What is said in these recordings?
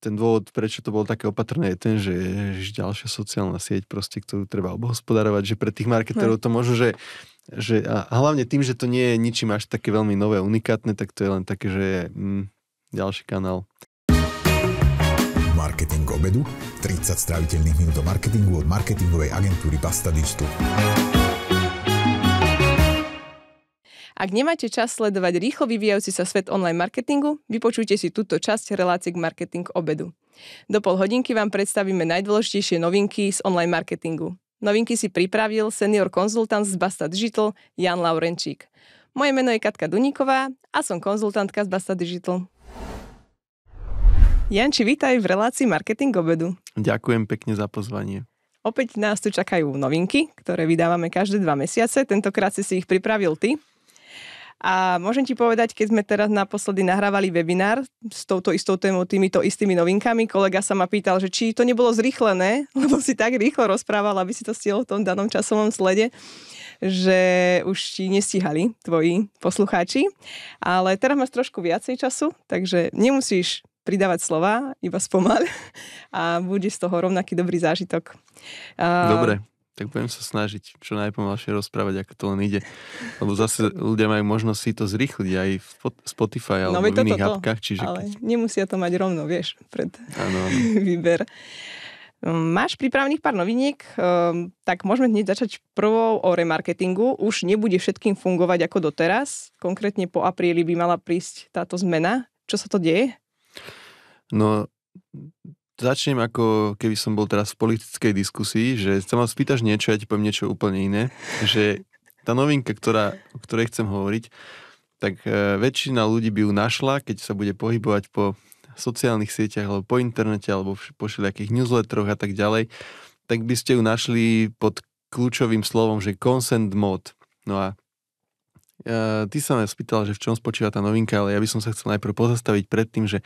ten dôvod, prečo to bolo také opatrné, je ten, že je ďalšia sociálna sieť, proste, ktorú treba obhospodarovať, že pre tých marketerov hm. to možno, že, že a hlavne tým, že to nie je ničím až také veľmi nové, unikátne, tak to je len také, že je mm, hm, ďalší kanál. Marketing obedu. 30 stráviteľných minút do marketingu od marketingovej agentúry Pasta Digital. Ak nemáte čas sledovať rýchlo vyvíjajúci sa svet online marketingu, vypočujte si túto časť relácie k marketing obedu. Do pol hodinky vám predstavíme najdôležitejšie novinky z online marketingu. Novinky si pripravil senior konzultant z Basta Digital Jan Laurenčík. Moje meno je Katka Duníková a som konzultantka z Basta Digital. Janči, vítaj v relácii Marketing obedu. Ďakujem pekne za pozvanie. Opäť nás tu čakajú novinky, ktoré vydávame každé dva mesiace. Tentokrát si si ich pripravil ty. A môžem ti povedať, keď sme teraz naposledy nahrávali webinár s touto istou témou, týmito istými novinkami, kolega sa ma pýtal, že či to nebolo zrýchlené, lebo si tak rýchlo rozprával, aby si to stihol v tom danom časovom slede, že už ti nestíhali tvoji poslucháči. Ale teraz máš trošku viacej času, takže nemusíš pridávať slova, iba spomal a bude z toho rovnaký dobrý zážitok. Dobre, tak budem sa snažiť čo najpomalšie rozprávať, ako to len ide. Lebo zase ľudia majú možnosť si to zrýchliť aj v Spotify no alebo no, v iných toto, apkách. Čiže ale keď... nemusia to mať rovno, vieš, pred ano. výber. Mm, máš prípravných pár noviniek, ehm, tak môžeme hneď začať prvou o remarketingu. Už nebude všetkým fungovať ako doteraz. Konkrétne po apríli by mala prísť táto zmena. Čo sa to deje? No, začnem ako keby som bol teraz v politickej diskusii, že sa ma spýtaš niečo, ja ti poviem niečo úplne iné, že tá novinka, ktorá, o ktorej chcem hovoriť, tak e, väčšina ľudí by ju našla, keď sa bude pohybovať po sociálnych sieťach alebo po internete alebo po všelijakých newsletteroch a tak ďalej, tak by ste ju našli pod kľúčovým slovom, že consent mode. No a e, ty sa ma spýtal, že v čom spočíva tá novinka, ale ja by som sa chcel najprv pozastaviť pred tým, že,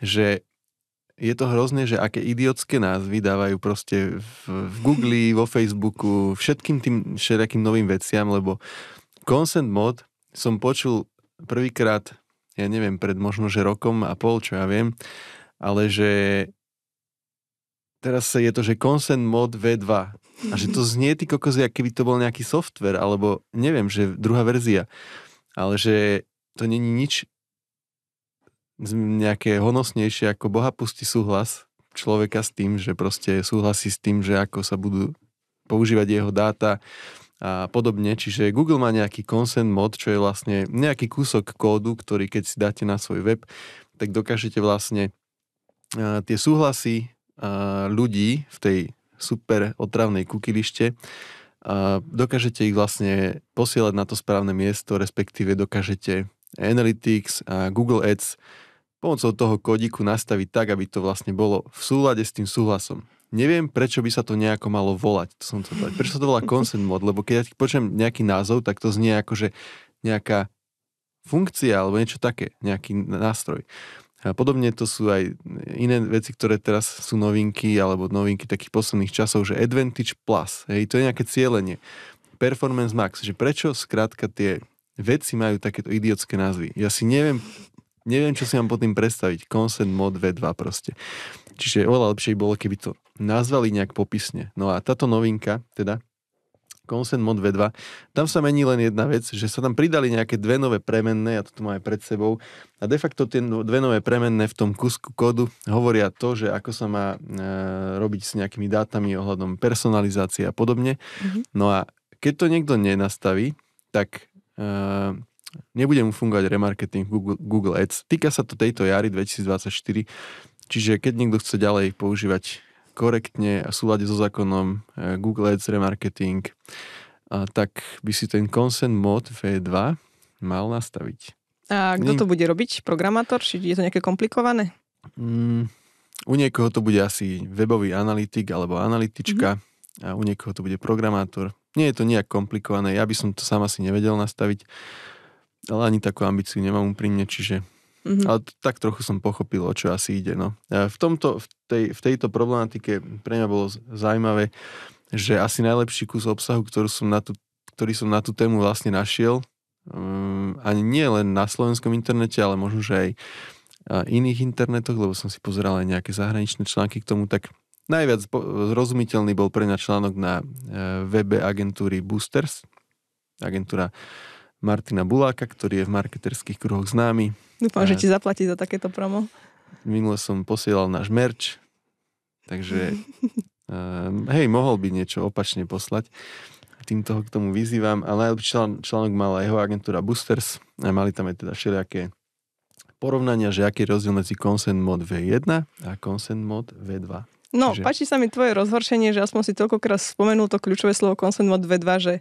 že je to hrozné, že aké idiotské názvy dávajú proste v, v Google, vo Facebooku, všetkým tým všetkým novým veciam, lebo consent mod som počul prvýkrát, ja neviem, pred možno že rokom a pol, čo ja viem, ale že teraz je to, že consent mod V2 a že to znie ty kokozy, ak keby to bol nejaký software, alebo neviem, že druhá verzia, ale že to není nič nejaké honosnejšie ako bohapustý súhlas človeka s tým, že proste súhlasí s tým, že ako sa budú používať jeho dáta a podobne. Čiže Google má nejaký consent mod, čo je vlastne nejaký kúsok kódu, ktorý keď si dáte na svoj web, tak dokážete vlastne tie súhlasy ľudí v tej super otravnej kukilište dokážete ich vlastne posielať na to správne miesto, respektíve dokážete Analytics a Google Ads pomocou toho kodiku nastaviť tak, aby to vlastne bolo v súlade s tým súhlasom. Neviem, prečo by sa to nejako malo volať. To som to Prečo sa to volá consent mod? Lebo keď ja počujem nejaký názov, tak to znie ako, že nejaká funkcia alebo niečo také, nejaký nástroj. A podobne to sú aj iné veci, ktoré teraz sú novinky alebo novinky takých posledných časov, že Advantage Plus, hej, to je nejaké cieľenie. Performance Max, že prečo skrátka tie veci majú takéto idiotské názvy. Ja si neviem neviem, čo si mám pod tým predstaviť. Consent mod V2 proste. Čiže oveľa lepšie bolo, keby to nazvali nejak popisne. No a táto novinka, teda Consent Mod V2, tam sa mení len jedna vec, že sa tam pridali nejaké dve nové premenné, a tu mám aj pred sebou, a de facto tie no, dve nové premenné v tom kusku kódu hovoria to, že ako sa má e, robiť s nejakými dátami ohľadom personalizácie a podobne. Mm-hmm. No a keď to niekto nenastaví, tak e, Nebude mu fungovať remarketing Google, Google Ads. Týka sa to tejto jary 2024, čiže keď niekto chce ďalej používať korektne a súlade so zákonom eh, Google Ads remarketing, a eh, tak by si ten consent mod V2 mal nastaviť. A kto to bude robiť? Programátor? Či je to nejaké komplikované? Mm, u niekoho to bude asi webový analytik alebo analytička mm-hmm. a u niekoho to bude programátor. Nie je to nejak komplikované, ja by som to sám asi nevedel nastaviť ale ani takú ambíciu nemám úprimne, čiže... Mm-hmm. Ale tak trochu som pochopil, o čo asi ide. No. E, v, tomto, v, tej, v tejto problematike pre mňa bolo zaujímavé, že asi najlepší kus obsahu, ktorú som na tú, ktorý som na tú tému vlastne našiel, um, ani nie len na slovenskom internete, ale možno, že aj e, iných internetoch, lebo som si pozeral aj nejaké zahraničné články k tomu, tak najviac zrozumiteľný bol pre mňa článok na e, webe agentúry Boosters, agentúra Martina Buláka, ktorý je v marketerských kruhoch známy. Dúfam, že ti zaplatí za takéto promo. Minule som posielal náš merč, takže ehm, hej, mohol by niečo opačne poslať. Týmto ho k tomu vyzývam. A najlepší člán, článok mala jeho agentúra Boosters a mali tam aj teda všelijaké porovnania, že aký je rozdiel medzi Consent Mod V1 a Consent Mod V2. No, Takže... páči sa mi tvoje rozhoršenie, že aspoň si toľkokrát spomenul to kľúčové slovo Consent Mod V2, že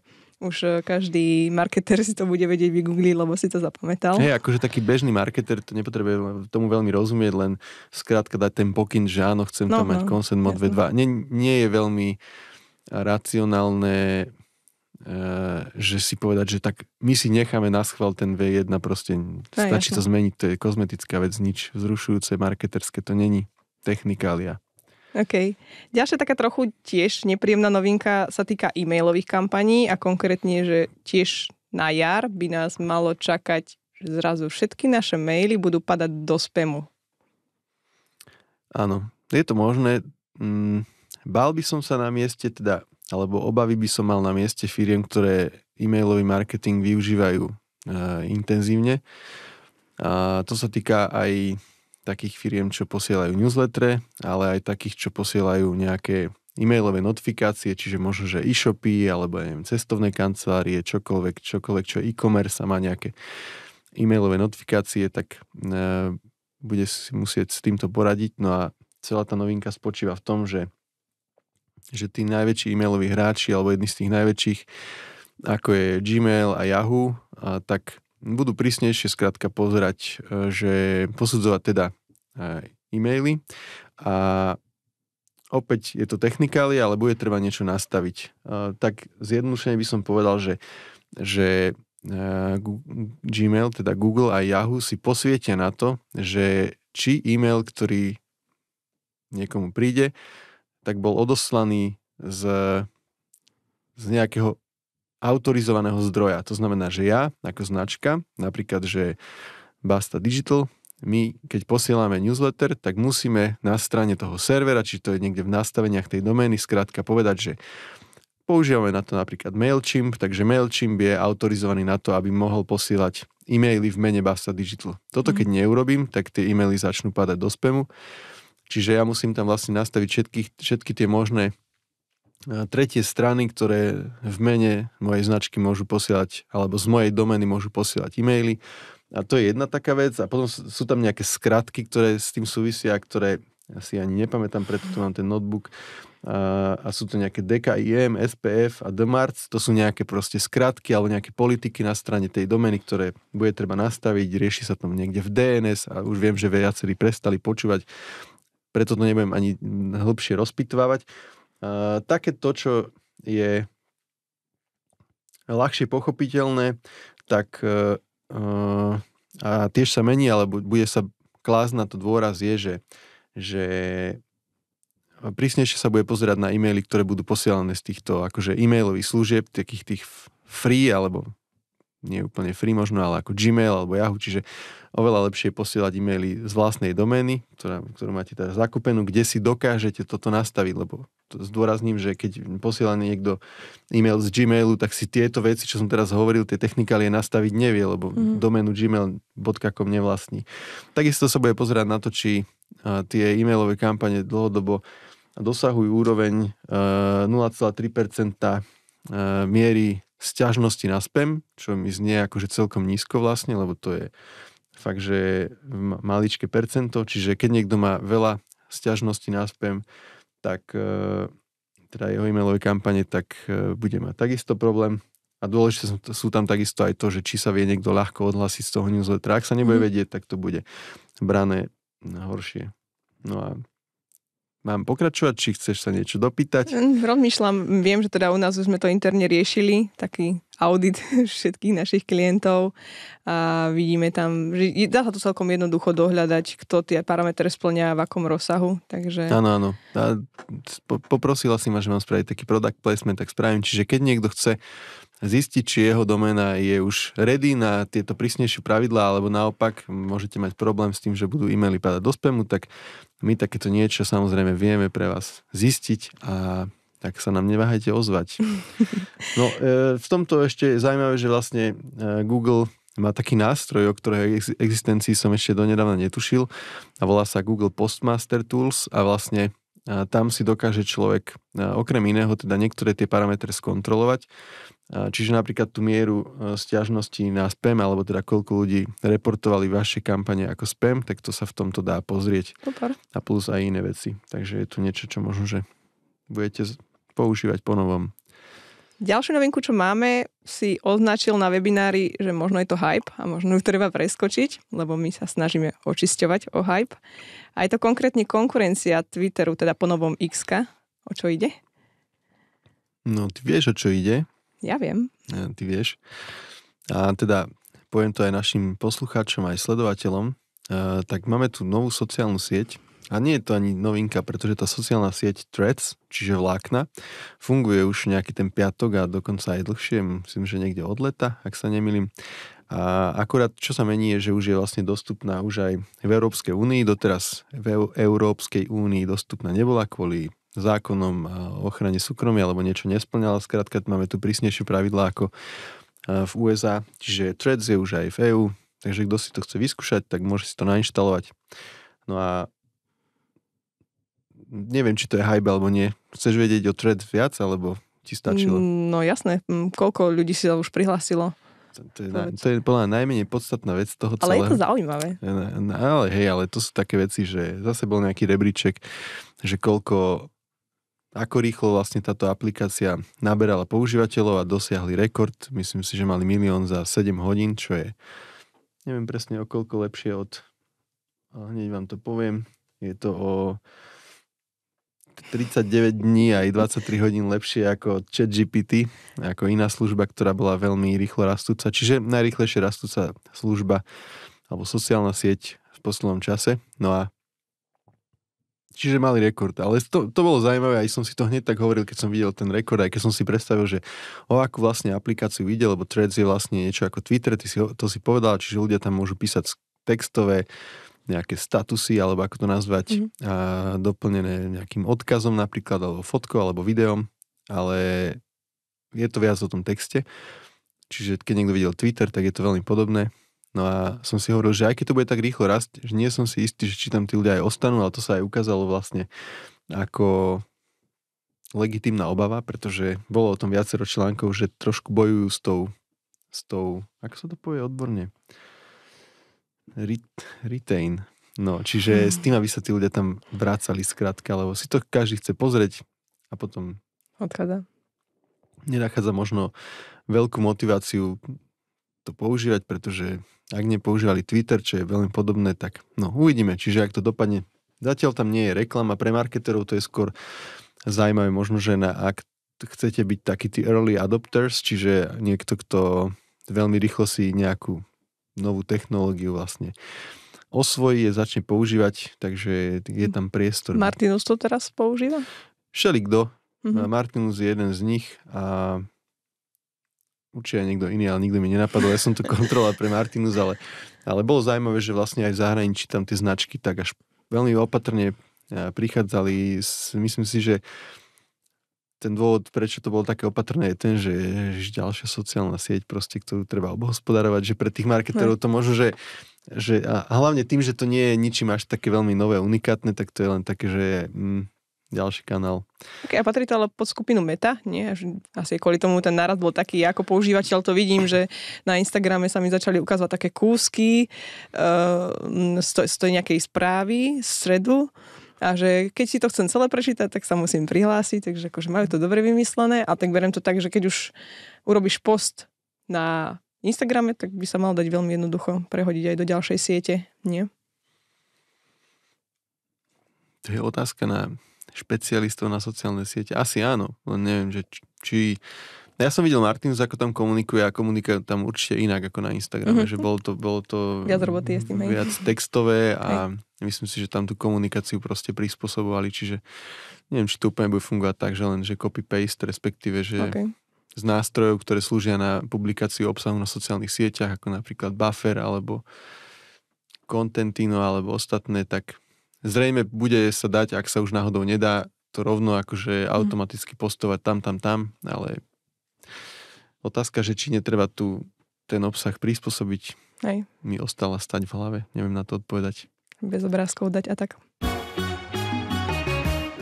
už e, každý marketer si to bude vedieť vygoogliť, lebo si to zapamätal. Hej, akože taký bežný marketer to nepotrebuje tomu veľmi rozumieť, len skrátka dať ten pokyn, že áno, chcem no, tam no, mať consent mod V2. Nie, nie je veľmi racionálne e, že si povedať, že tak my si necháme na schvál ten V1, proste stačí to zmeniť, to je kozmetická vec, nič vzrušujúce, marketerské to není, technikália. OK. Ďalšia taká trochu tiež nepríjemná novinka sa týka e-mailových kampaní a konkrétne, že tiež na jar by nás malo čakať, že zrazu všetky naše maily budú padať do spamu. Áno, je to možné. Mm, bál by som sa na mieste, teda, alebo obavy by som mal na mieste firiem, ktoré e-mailový marketing využívajú e, intenzívne. A to sa týka aj takých firiem, čo posielajú newsletter, ale aj takých, čo posielajú nejaké e-mailové notifikácie, čiže možno, že e-shopy, alebo ja neviem, cestovné kancelárie, čokoľvek, čokoľvek, čo je e-commerce a má nejaké e-mailové notifikácie, tak e, bude si musieť s týmto poradiť. No a celá tá novinka spočíva v tom, že, že tí najväčší e-mailoví hráči, alebo jedni z tých najväčších, ako je Gmail a Yahoo, a tak budú prísnejšie skrátka pozerať, e, že posudzovať teda e, e-maily a opäť je to technikália, ale bude treba niečo nastaviť. E, tak zjednodušene by som povedal, že, že Gmail, teda Google a Yahoo si posvietia na to, že či e-mail, ktorý niekomu príde, tak bol odoslaný z, z nejakého autorizovaného zdroja. To znamená, že ja ako značka, napríklad, že Basta Digital, my keď posielame newsletter, tak musíme na strane toho servera, či to je niekde v nastaveniach tej domény, skrátka povedať, že používame na to napríklad MailChimp, takže MailChimp je autorizovaný na to, aby mohol posielať e-maily v mene Basta Digital. Toto keď mhm. neurobím, tak tie e-maily začnú padať do spamu. Čiže ja musím tam vlastne nastaviť všetky, všetky tie možné tretie strany, ktoré v mene mojej značky môžu posielať, alebo z mojej domeny môžu posielať e-maily. A to je jedna taká vec. A potom sú tam nejaké skratky, ktoré s tým súvisia, ktoré ja si ani nepamätám, preto tu mám ten notebook. A, a sú to nejaké DKIM, SPF a DMARC, to sú nejaké proste skratky alebo nejaké politiky na strane tej domeny, ktoré bude treba nastaviť, rieši sa tam niekde v DNS a už viem, že viacerí prestali počúvať, preto to nebudem ani hĺbšie rozpitvávať také to, čo je ľahšie pochopiteľné, tak uh, a tiež sa mení, alebo bude sa klásť na to dôraz je, že, že prísnejšie sa bude pozerať na e-maily, ktoré budú posielané z týchto akože e-mailových služieb, takých tých free alebo nie úplne free možno, ale ako Gmail alebo Yahoo, čiže oveľa lepšie posielať e-maily z vlastnej domény, ktorá, ktorú máte teraz zakúpenú, kde si dokážete toto nastaviť, lebo to zdôrazním, že keď posiela niekto e-mail z Gmailu, tak si tieto veci, čo som teraz hovoril, tie technikálie nastaviť nevie, lebo mm. doménu gmail.com nevlastní. Takisto sa bude pozerať na to, či uh, tie e-mailové kampane dlhodobo dosahujú úroveň e, uh, 0,3% e, miery sťažnosti na spam, čo mi znie akože celkom nízko vlastne, lebo to je fakt, že maličké percento, čiže keď niekto má veľa sťažností na spam, tak e, teda jeho e-mailovej kampane, tak e, bude mať takisto problém. A dôležité sú tam takisto aj to, že či sa vie niekto ľahko odhlasiť z toho newslettera. Ak sa nebude mhm. vedieť, tak to bude brané na horšie. No a Mám pokračovať, či chceš sa niečo dopýtať? Hm, rozmýšľam, viem, že teda u nás už sme to interne riešili, taký audit všetkých našich klientov a vidíme tam, že dá sa to celkom jednoducho dohľadať, kto tie parametre splňa v akom rozsahu, takže... Áno, áno. A poprosila si ma, že mám spraviť taký product placement, tak spravím. Čiže keď niekto chce zistiť, či jeho domena je už ready na tieto prísnejšie pravidlá, alebo naopak môžete mať problém s tým, že budú e-maily padať do spamu, tak my takéto niečo samozrejme vieme pre vás zistiť a tak sa nám neváhajte ozvať. No, e, v tomto ešte je zaujímavé, že vlastne e, Google má taký nástroj, o ktorého existencii som ešte donedávna netušil a volá sa Google Postmaster Tools a vlastne a e, tam si dokáže človek e, okrem iného teda niektoré tie parametre skontrolovať Čiže napríklad tú mieru e, stiažnosti na spam, alebo teda koľko ľudí reportovali vaše kampane ako spam, tak to sa v tomto dá pozrieť. Super. A plus aj iné veci. Takže je tu niečo, čo možno, že budete používať ponovom. Ďalšiu novinku, čo máme, si označil na webinári, že možno je to hype a možno ju treba preskočiť, lebo my sa snažíme očisťovať o hype. A je to konkrétne konkurencia Twitteru, teda po novom X, o čo ide? No, ty vieš, o čo ide, ja viem. Ja, ty vieš. A teda poviem to aj našim poslucháčom, aj sledovateľom. E, tak máme tu novú sociálnu sieť. A nie je to ani novinka, pretože tá sociálna sieť Threads, čiže vlákna, funguje už nejaký ten piatok a dokonca aj dlhšie, myslím, že niekde od leta, ak sa nemýlim. A akurát, čo sa mení, je, že už je vlastne dostupná už aj v Európskej únii. Doteraz v Európskej únii dostupná nebola kvôli zákonom o ochrane súkromia alebo niečo nesplňala. Skrátka, máme tu prísnejšie pravidlá ako v USA, čiže Threads je už aj v EU, takže kto si to chce vyskúšať, tak môže si to nainštalovať. No a neviem, či to je hype alebo nie. Chceš vedieť o Threads viac, alebo ti stačilo? Mm, no jasné, mm, koľko ľudí si sa už prihlásilo? To, je, to je podľa najmenej podstatná vec toho celého. Ale je to zaujímavé. No, ale hej, ale to sú také veci, že zase bol nejaký rebríček, že koľko ako rýchlo vlastne táto aplikácia naberala používateľov a dosiahli rekord. Myslím si, že mali milión za 7 hodín, čo je neviem presne o koľko lepšie od... hneď vám to poviem. Je to o 39 dní aj 23 hodín lepšie ako ChatGPT, ako iná služba, ktorá bola veľmi rýchlo rastúca. Čiže najrýchlejšie rastúca služba alebo sociálna sieť v poslednom čase. No a Čiže mali rekord, ale to, to bolo zaujímavé, aj som si to hneď tak hovoril, keď som videl ten rekord, aj keď som si predstavil, že o akú vlastne aplikáciu videl, lebo Threads je vlastne niečo ako Twitter, ty si to si povedal, čiže ľudia tam môžu písať textové nejaké statusy, alebo ako to nazvať, mm-hmm. a doplnené nejakým odkazom napríklad, alebo fotkou, alebo videom, ale je to viac o tom texte. Čiže keď niekto videl Twitter, tak je to veľmi podobné. No a som si hovoril, že aj keď to bude tak rýchlo rásť, že nie som si istý, že či tam tí ľudia aj ostanú, ale to sa aj ukázalo vlastne ako legitímna obava, pretože bolo o tom viacero článkov, že trošku bojujú s tou, s tou ako sa to povie odborne, Rit, retain. No, čiže hmm. s tým, aby sa tí ľudia tam vrácali skrátka, lebo si to každý chce pozrieť a potom... Odchádza. Nenachádza možno veľkú motiváciu to používať, pretože ak nepoužívali Twitter, čo je veľmi podobné, tak no uvidíme. Čiže ak to dopadne, zatiaľ tam nie je reklama pre marketerov, to je skôr zaujímavé možno, že na ak chcete byť takí tí early adopters, čiže niekto, kto veľmi rýchlo si nejakú novú technológiu vlastne osvojí, začne používať, takže je tam priestor. Martinus to teraz používa? Všelikto. Mm-hmm. Martinus je jeden z nich a určite aj niekto iný, ale nikto mi nenapadol. Ja som tu kontroloval pre Martinus, ale, ale bolo zaujímavé, že vlastne aj v zahraničí tam tie značky tak až veľmi opatrne eh, prichádzali. Myslím si, že ten dôvod, prečo to bolo také opatrné, je ten, že je ďalšia sociálna sieť, proste, ktorú treba obhospodarovať, že pre tých marketerov to možno, že, že a hlavne tým, že to nie je ničím až také veľmi nové, unikátne, tak to je len také, že mm, ďalší kanál. Okay, a patrí to ale pod skupinu Meta, nie? Asi kvôli tomu ten nárad bol taký, ja ako používateľ to vidím, že na Instagrame sa mi začali ukazovať také kúsky uh, z, to, nejakej správy, z stredu a že keď si to chcem celé prečítať, tak sa musím prihlásiť, takže akože majú to dobre vymyslené a tak berem to tak, že keď už urobíš post na Instagrame, tak by sa mal dať veľmi jednoducho prehodiť aj do ďalšej siete, nie? To je otázka na špecialistov na sociálne siete. Asi áno, len neviem, že či... Ja som videl Martinus, ako tam komunikuje a komunikuje tam určite inak ako na Instagrame, mm-hmm. že bolo to, bolo to viac, roboty je s tým, viac textové a hej. myslím si, že tam tú komunikáciu proste prispôsobovali, čiže neviem, či to úplne bude fungovať tak, že len že copy-paste, respektíve, že okay. z nástrojov, ktoré slúžia na publikáciu obsahu na sociálnych sieťach, ako napríklad Buffer alebo Contentino alebo ostatné, tak Zrejme bude sa dať, ak sa už náhodou nedá, to rovno akože mhm. automaticky postovať tam, tam, tam, ale otázka, že či netreba tu ten obsah prispôsobiť, Hej. mi ostala stať v hlave. Neviem na to odpovedať. Bez obrázkov dať a tak.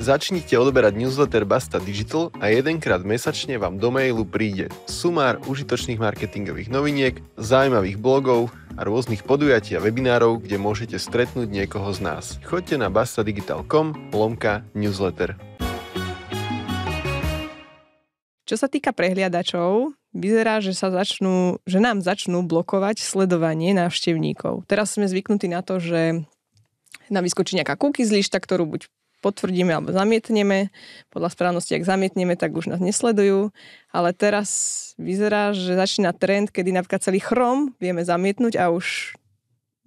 Začnite odberať newsletter Basta Digital a jedenkrát mesačne vám do mailu príde sumár užitočných marketingových noviniek, zaujímavých blogov a rôznych podujatí a webinárov, kde môžete stretnúť niekoho z nás. Choďte na bastadigital.com lomka newsletter. Čo sa týka prehliadačov, vyzerá, že, sa začnú, že nám začnú blokovať sledovanie návštevníkov. Teraz sme zvyknutí na to, že nám vyskočí nejaká cookies lišta, ktorú buď potvrdíme alebo zamietneme. Podľa správnosti, ak zamietneme, tak už nás nesledujú. Ale teraz vyzerá, že začína trend, kedy napríklad celý chrom vieme zamietnúť a už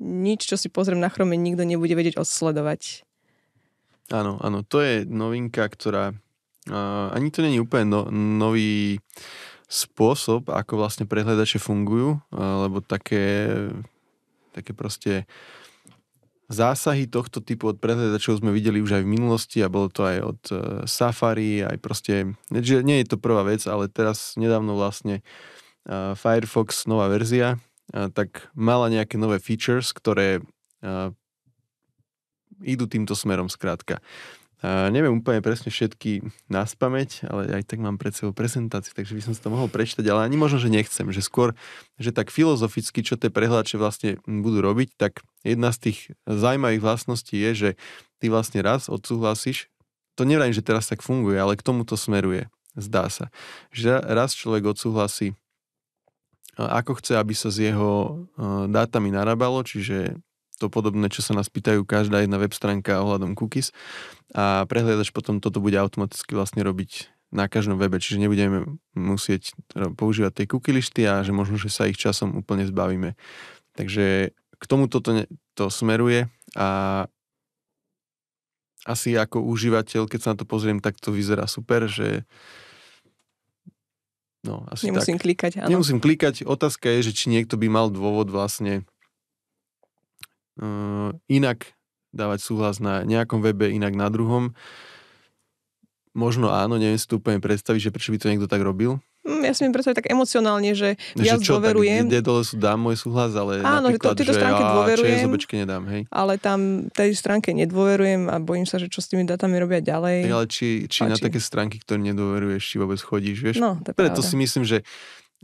nič, čo si pozriem na chrome, nikto nebude vedieť odsledovať. Áno, áno, to je novinka, ktorá uh, ani to není úplne no, nový spôsob, ako vlastne prehľadače fungujú, uh, lebo také, také proste uh, zásahy tohto typu od prehliadačov sme videli už aj v minulosti a bolo to aj od e, Safari, aj proste, že nie je to prvá vec, ale teraz nedávno vlastne e, Firefox, nová verzia, e, tak mala nejaké nové features, ktoré e, idú týmto smerom zkrátka. A neviem úplne presne všetky na spameť, ale aj tak mám pred sebou prezentáciu, takže by som si to mohol prečítať, ale ani možno, že nechcem, že skôr, že tak filozoficky, čo tie prehľadče vlastne budú robiť, tak jedna z tých zaujímavých vlastností je, že ty vlastne raz odsúhlasíš, to nevrajím, že teraz tak funguje, ale k tomu to smeruje, zdá sa, že raz človek odsúhlasí, ako chce, aby sa s jeho e, dátami narabalo, čiže to podobné, čo sa nás pýtajú každá jedna web stránka ohľadom cookies a prehliadač potom toto bude automaticky vlastne robiť na každom webe, čiže nebudeme musieť používať tie cookie listy a že možno, že sa ich časom úplne zbavíme. Takže k tomu toto ne, to smeruje a asi ako užívateľ, keď sa na to pozriem, tak to vyzerá super, že no, asi Nemusím tak. klikať, áno. Nemusím klikať. Otázka je, že či niekto by mal dôvod vlastne inak dávať súhlas na nejakom webe, inak na druhom. Možno áno, neviem si to úplne predstaviť, že prečo by to niekto tak robil. Hm, ja si mi predstaviť tak emocionálne, že ja že čo, dôverujem. Tak, dole sú dám môj súhlas, ale Áno, napríklad, že tieto stránke že, dôverujem, čo nedám, hej. ale tam tej stránke nedôverujem a bojím sa, že čo s tými datami robia ďalej. Tak, ale či, či na také stránky, ktoré nedôveruješ, či vôbec chodíš, vieš? No, to Preto pravda. si myslím, že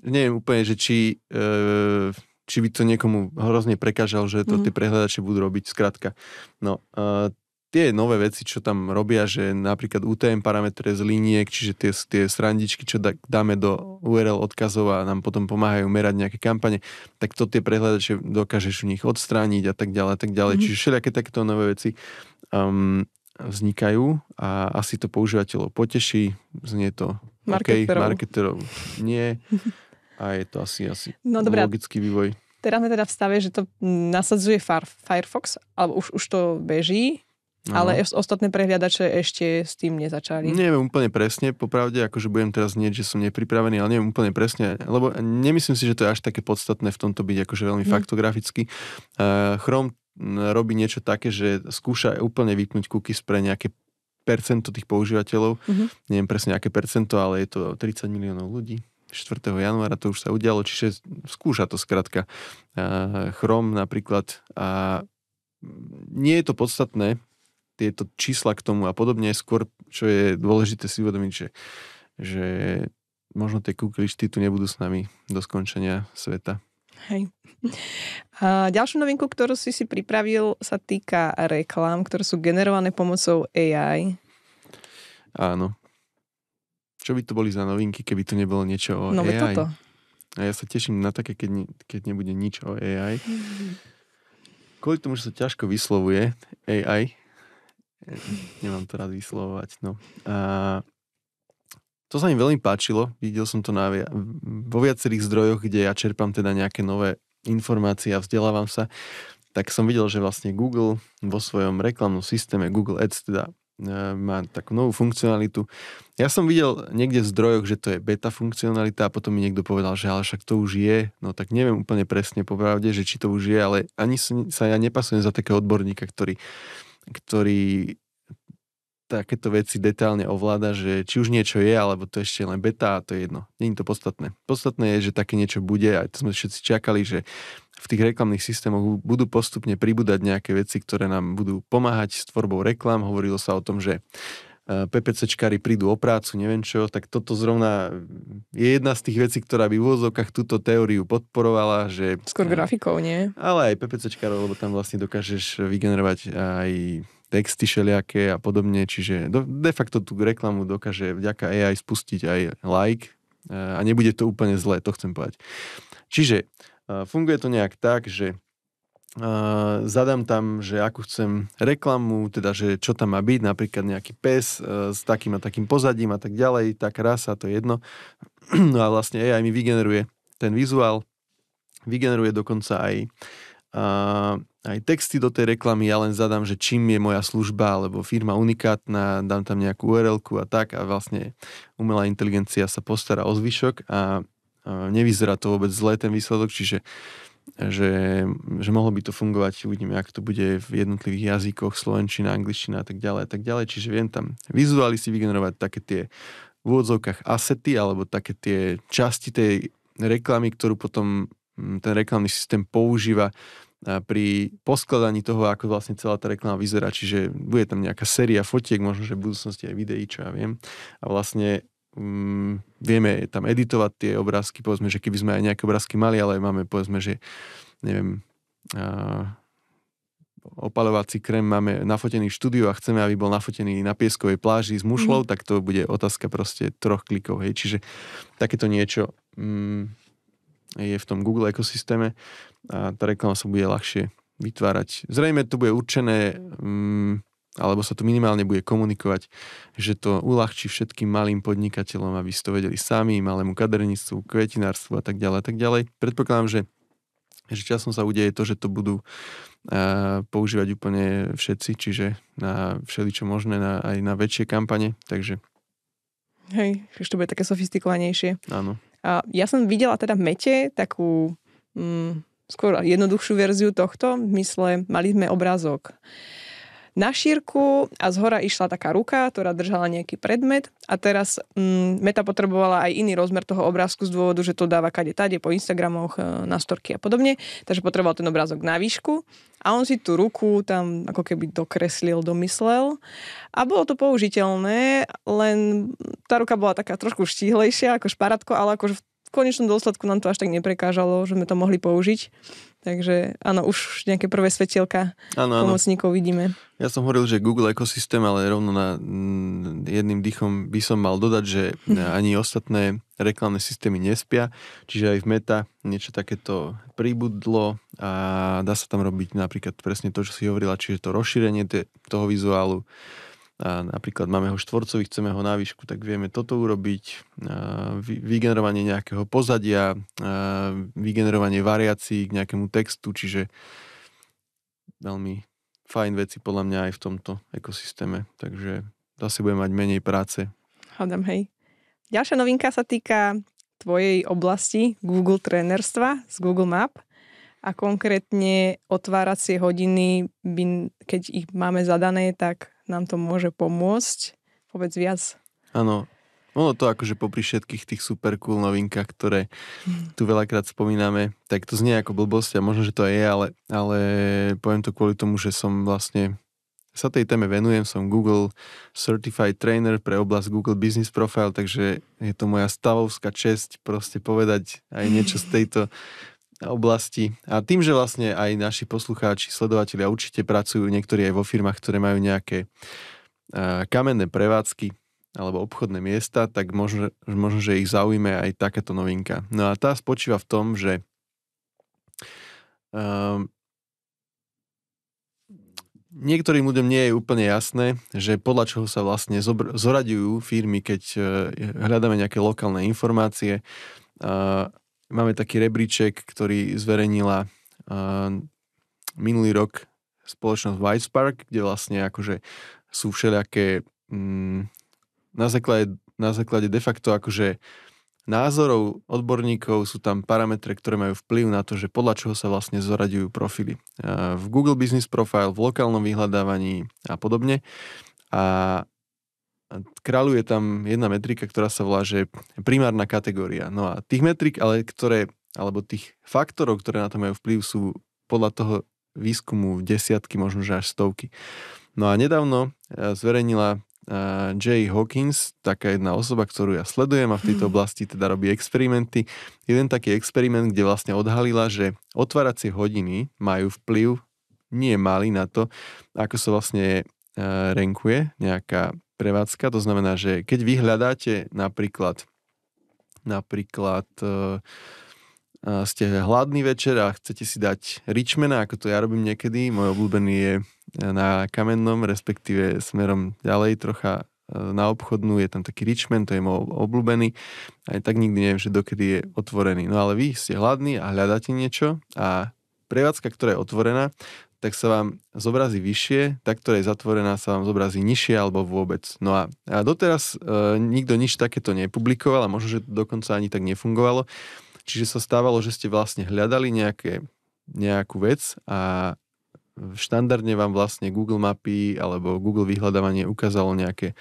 neviem úplne, že či e, či by to niekomu hrozne prekážal, že to mm. tie prehľadače budú robiť, skratka. No, uh, tie nové veci, čo tam robia, že napríklad UTM parametre z liniek, čiže tie, tie srandičky, čo da, dáme do URL odkazov a nám potom pomáhajú merať nejaké kampane, tak to tie prehľadače dokážeš u nich odstrániť a tak ďalej, a tak ďalej. Mm. Čiže všelijaké takéto nové veci um, vznikajú a asi to používateľov poteší, znie to marketerov. OK, marketerov nie. A je to asi, asi no, dobrá. logický vývoj. Teraz sme teda v stave, že to nasadzuje Firefox, alebo už, už to beží, Aha. ale ostatné prehliadače ešte s tým nezačali. Neviem úplne presne, popravde, akože budem teraz nieť, že som nepripravený, ale neviem úplne presne, lebo nemyslím si, že to je až také podstatné v tomto byť akože veľmi hmm. faktograficky. Uh, Chrome robí niečo také, že skúša úplne vypnúť cookies pre nejaké percento tých používateľov. Mm-hmm. Neviem presne aké percento, ale je to 30 miliónov ľudí. 4. januára to už sa udialo, čiže skúša to skratka eh, Chrom napríklad a nie je to podstatné, tieto čísla k tomu a podobne, skôr čo je dôležité si uvedomiť, že, že možno tie kuklišty tu nebudú s nami do skončenia sveta. Hej. A ďalšiu novinku, ktorú si si pripravil, sa týka reklám, ktoré sú generované pomocou AI. Áno. Čo by to boli za novinky, keby to nebolo niečo o no, AI? Toto. A ja sa teším na také, keď, ne, keď nebude nič o AI. Mhm. Kvôli tomu, že sa ťažko vyslovuje AI, nemám to rád vyslovovať, no. A to sa mi veľmi páčilo, videl som to na, vo viacerých zdrojoch, kde ja čerpám teda nejaké nové informácie a vzdelávam sa, tak som videl, že vlastne Google vo svojom reklamnom systéme Google Ads teda e, má takú novú funkcionalitu, ja som videl niekde v zdrojoch, že to je beta funkcionalita a potom mi niekto povedal, že ale však to už je. No tak neviem úplne presne pravde, že či to už je, ale ani sa ja nepasujem za takého odborníka, ktorý, ktorý takéto veci detálne ovláda, že či už niečo je, alebo to ešte len beta a to je jedno. Není to podstatné. Podstatné je, že také niečo bude a to sme všetci čakali, že v tých reklamných systémoch budú postupne pribúdať nejaké veci, ktoré nám budú pomáhať s tvorbou reklám. Hovorilo sa o tom, že Eh, PPCčkári prídu o prácu, neviem čo, tak toto zrovna je jedna z tých vecí, ktorá by v úvodzovkách túto teóriu podporovala, že... Skôr eh, grafikov, nie? Ale aj PPCčkárov, lebo tam vlastne dokážeš vygenerovať aj texty šeliaké a podobne, čiže de facto tú reklamu dokáže vďaka AI spustiť aj like eh, a nebude to úplne zlé, to chcem povedať. Čiže funguje to nejak tak, že Uh, zadám tam, že ako chcem reklamu, teda, že čo tam má byť, napríklad nejaký pes uh, s takým a takým pozadím a tak ďalej, tak rasa, to je jedno. No a vlastne AI mi vygeneruje ten vizuál, vygeneruje dokonca aj, uh, aj texty do tej reklamy, ja len zadám, že čím je moja služba, alebo firma unikátna, dám tam nejakú url a tak a vlastne umelá inteligencia sa postará o zvyšok a uh, nevyzerá to vôbec zle ten výsledok, čiže uh, že, že mohlo by to fungovať, uvidíme, ako to bude v jednotlivých jazykoch, slovenčina, angličtina a tak ďalej a tak ďalej, čiže viem tam vizuály si vygenerovať také tie v úvodzovkách asety, alebo také tie časti tej reklamy, ktorú potom mm, ten reklamný systém používa pri poskladaní toho, ako vlastne celá tá reklama vyzerá, čiže bude tam nejaká séria fotiek, možno, že v budúcnosti aj videí, čo ja viem. A vlastne um, vieme tam editovať tie obrázky, povedzme, že keby sme aj nejaké obrázky mali, ale máme, povedzme, že neviem, uh, opalovací krém máme nafotený v štúdiu a chceme, aby bol nafotený na pieskovej pláži s mušlou, mm. tak to bude otázka proste troch klikov, hej. Čiže takéto niečo mm, je v tom Google ekosystéme a tá reklama sa bude ľahšie vytvárať. Zrejme to bude určené mm, alebo sa tu minimálne bude komunikovať, že to uľahčí všetkým malým podnikateľom, aby si to vedeli sami, malému kadernictvu, kvetinárstvu a tak ďalej a tak ďalej. Predpokladám, že, že časom sa udeje to, že to budú uh, používať úplne všetci, čiže na všeličo možné, na, aj na väčšie kampane, takže... Hej, už to bude také sofistikovanejšie. Áno. A ja som videla teda v mete takú mm, skôr jednoduchšiu verziu tohto, mysle, mali sme obrázok na šírku a z hora išla taká ruka, ktorá držala nejaký predmet a teraz mm, Meta potrebovala aj iný rozmer toho obrázku z dôvodu, že to dáva kade tade po Instagramoch, e, na storky a podobne, takže potreboval ten obrázok na výšku a on si tú ruku tam ako keby dokreslil, domyslel a bolo to použiteľné, len tá ruka bola taká trošku štíhlejšia ako šparátko, ale akože v v konečnom dôsledku nám to až tak neprekážalo, že sme to mohli použiť. Takže áno, už nejaké prvé svetielka ano, pomocníkov vidíme. Ja som hovoril, že Google ekosystém, ale rovno na mm, jedným dýchom by som mal dodať, že ani ostatné reklamné systémy nespia, čiže aj v Meta niečo takéto príbudlo a dá sa tam robiť napríklad presne to, čo si hovorila, čiže to rozšírenie toho vizuálu, a napríklad máme ho štvorcový, chceme ho na výšku, tak vieme toto urobiť, vygenerovanie nejakého pozadia, vygenerovanie variácií k nejakému textu, čiže veľmi fajn veci podľa mňa aj v tomto ekosystéme, takže zase budeme mať menej práce. Hádam, hej. Ďalšia novinka sa týka tvojej oblasti Google trénerstva z Google Map a konkrétne otváracie hodiny, keď ich máme zadané, tak nám to môže pomôcť Povedz viac. Áno, ono to akože popri všetkých tých super cool novinkách, ktoré hmm. tu veľakrát spomíname, tak to znie ako blbosť a možno, že to aj je, ale, ale poviem to kvôli tomu, že som vlastne sa tej téme venujem, som Google Certified Trainer pre oblasť Google Business Profile, takže je to moja stavovská česť proste povedať aj niečo z tejto oblasti. A tým, že vlastne aj naši poslucháči, sledovatelia určite pracujú, niektorí aj vo firmách, ktoré majú nejaké e, kamenné prevádzky alebo obchodné miesta, tak možno, možno, že ich zaujíme aj takáto novinka. No a tá spočíva v tom, že um, niektorým ľuďom nie je úplne jasné, že podľa čoho sa vlastne zoradiujú firmy, keď e, hľadáme nejaké lokálne informácie. Máme taký rebríček, ktorý zverejnila uh, minulý rok spoločnosť White Spark, kde vlastne akože sú všelijaké mm, na, základe, na základe de facto akože názorov odborníkov sú tam parametre, ktoré majú vplyv na to, že podľa čoho sa vlastne zoraďujú profily. V Google Business Profile, v lokálnom vyhľadávaní a podobne. A kráľuje tam jedna metrika, ktorá sa volá, že primárna kategória. No a tých metrik, ale ktoré, alebo tých faktorov, ktoré na to majú vplyv, sú podľa toho výskumu desiatky, možno že až stovky. No a nedávno eh, zverejnila eh, Jay Hawkins, taká jedna osoba, ktorú ja sledujem a v tejto oblasti teda robí experimenty. Jeden taký experiment, kde vlastne odhalila, že otváracie hodiny majú vplyv nie malý na to, ako sa vlastne eh, renkuje, nejaká prevádzka. To znamená, že keď vy hľadáte napríklad, napríklad uh, ste hladný večer a chcete si dať Richmana, ako to ja robím niekedy, môj obľúbený je e, na kamennom, respektíve smerom ďalej trocha na obchodnú, je tam taký Richman, to je môj obľúbený. Aj tak nikdy neviem, že dokedy je otvorený. No ale vy ste hladní a hľadáte niečo a prevádzka, ktorá je otvorená, tak sa vám zobrazí vyššie, tá, ktorá je zatvorená, sa vám zobrazí nižšie alebo vôbec. No a, a doteraz e, nikto nič takéto nepublikoval a možno, že to dokonca ani tak nefungovalo. Čiže sa stávalo, že ste vlastne hľadali nejaké, nejakú vec a štandardne vám vlastne Google mapy alebo Google vyhľadávanie ukázalo nejaké uh,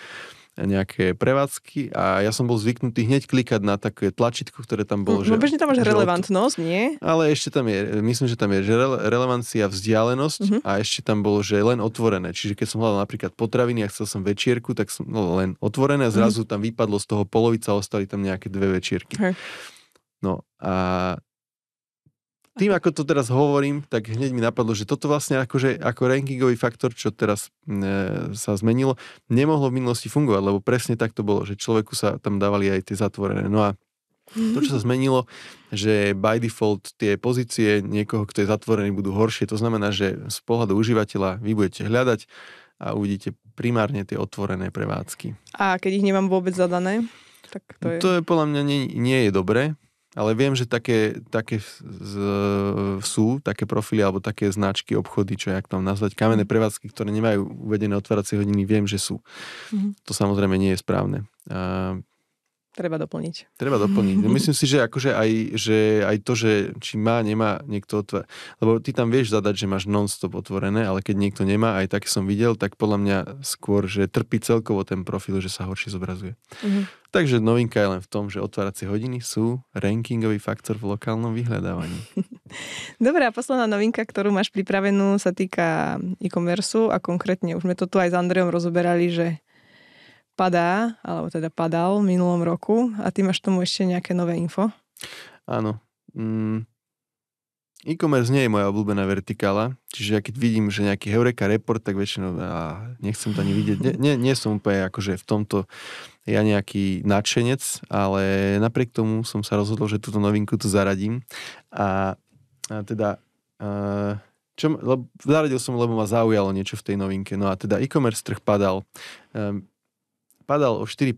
nejaké prevádzky a ja som bol zvyknutý hneď klikať na také tlačítko, ktoré tam bolo. Mm, no, že, bežne tam máš relevantnosť, nie? Ale ešte tam je, myslím, že tam je že relevancia, vzdialenosť mm-hmm. a ešte tam bolo, že len otvorené. Čiže keď som hľadal napríklad potraviny a chcel som večierku, tak som no, len otvorené a mhm. zrazu mm-hmm. tam vypadlo z toho polovica, a ostali tam nejaké dve večierky. Hey. No a tým, ako to teraz hovorím, tak hneď mi napadlo, že toto vlastne akože, ako rankingový faktor, čo teraz mm, e, sa zmenilo, nemohlo v minulosti fungovať, lebo presne tak to bolo, že človeku sa tam dávali aj tie zatvorené. No a to, čo sa zmenilo, že by default tie pozície niekoho, kto je zatvorený, budú horšie. To znamená, že z pohľadu užívateľa vy budete hľadať a uvidíte primárne tie otvorené prevádzky. A keď ich nemám vôbec zadané, tak to je... To je podľa mňa nie, nie je dobré, ale viem, že také, také z, sú, také profily alebo také značky, obchody, čo jak tam nazvať, kamenné mhm. prevádzky, ktoré nemajú uvedené otváracie hodiny, viem, že sú. Mm-hmm. To samozrejme nie je správne. A Treba doplniť. Treba doplniť. No, myslím si, že, akože aj, že aj to, že či má, nemá niekto otvor... Lebo ty tam vieš zadať, že máš non-stop otvorené, ale keď niekto nemá, aj tak som videl, tak podľa mňa skôr, že trpí celkovo ten profil, že sa horšie zobrazuje. Uh-huh. Takže novinka je len v tom, že otváracie hodiny sú rankingový faktor v lokálnom vyhľadávaní. Dobre, a posledná novinka, ktorú máš pripravenú, sa týka e-commerce a konkrétne už sme to tu aj s Andreom rozoberali, že padá, alebo teda padal v minulom roku a ty máš tomu ešte nejaké nové info? Áno. Mm. E-commerce nie je moja obľúbená vertikála, čiže ja keď vidím, že nejaký Heureka report, tak väčšinou a nechcem to ani vidieť. Nie, nie, nie som úplne akože v tomto ja nejaký nadšenec, ale napriek tomu som sa rozhodol, že túto novinku tu zaradím. A, a teda... čo, lebo, zaradil som, lebo ma zaujalo niečo v tej novinke. No a teda e-commerce trh padal. Ehm, padal o 4%,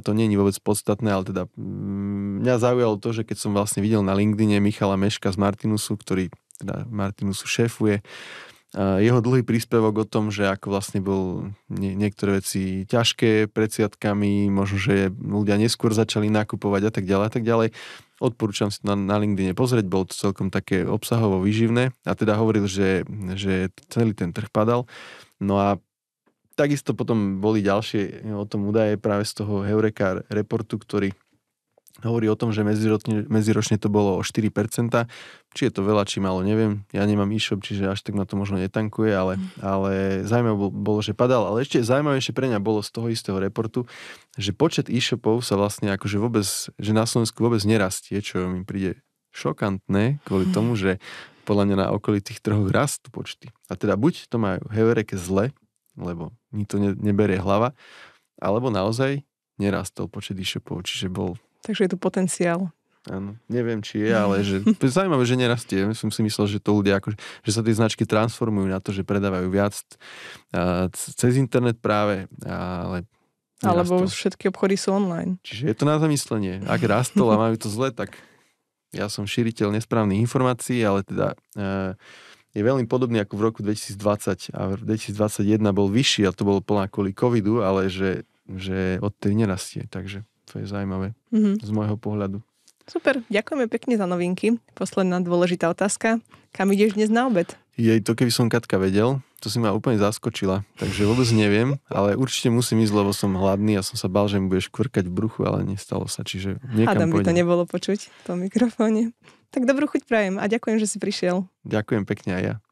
to není vôbec podstatné, ale teda mm, mňa zaujalo to, že keď som vlastne videl na LinkedIne Michala Meška z Martinusu, ktorý teda Martinusu šéfuje, jeho dlhý príspevok o tom, že ako vlastne bol nie, niektoré veci ťažké pred siatkami, možno, že ľudia neskôr začali nakupovať a tak ďalej a tak ďalej. Odporúčam si to na, na LinkedIn pozrieť, bolo to celkom také obsahovo výživné a teda hovoril, že, že celý ten trh padal. No a takisto potom boli ďalšie e, o tom údaje práve z toho Heureka reportu, ktorý hovorí o tom, že medziročne, medziročne to bolo o 4%. Či je to veľa, či malo neviem. Ja nemám e-shop, čiže až tak na to možno netankuje, ale, mm. ale zaujímavé bolo, že padal. Ale ešte zaujímavejšie pre mňa bolo z toho istého reportu, že počet e-shopov sa vlastne akože vôbec, že na Slovensku vôbec nerastie, čo mi príde šokantné kvôli mm. tomu, že podľa mňa na okolitých trhoch rastú počty. A teda buď to majú Heureke zle, lebo mi to ne, neberie hlava, alebo naozaj nerastol počet e-shopov, čiže bol... Takže je tu potenciál. Áno, neviem či je, ale že, to je zaujímavé, že nerastie. Ja som si myslel, že to ľudia, ako, že sa tie značky transformujú na to, že predávajú viac a, cez internet práve, ale Nerastol. Alebo všetky obchody sú online. Čiže je to na zamyslenie. Ak rastol a majú to zle, tak ja som šíriteľ nesprávnych informácií, ale teda e, je veľmi podobný ako v roku 2020 a v 2021 bol vyšší a to bolo plná kvôli covidu, ale že, že odtedy nerastie, takže to je zaujímavé mm-hmm. z môjho pohľadu. Super, ďakujeme pekne za novinky. Posledná dôležitá otázka. Kam ideš dnes na obed? Jej, to keby som Katka vedel, to si ma úplne zaskočila, takže vôbec neviem, ale určite musím ísť, lebo som hladný a som sa bál, že mi budeš kvrkať v bruchu, ale nestalo sa, čiže niekam Adam by to nebolo počuť v tom mikrofóne. Tak dobrú chuť prajem a ďakujem, že si prišiel. Ďakujem pekne aj ja.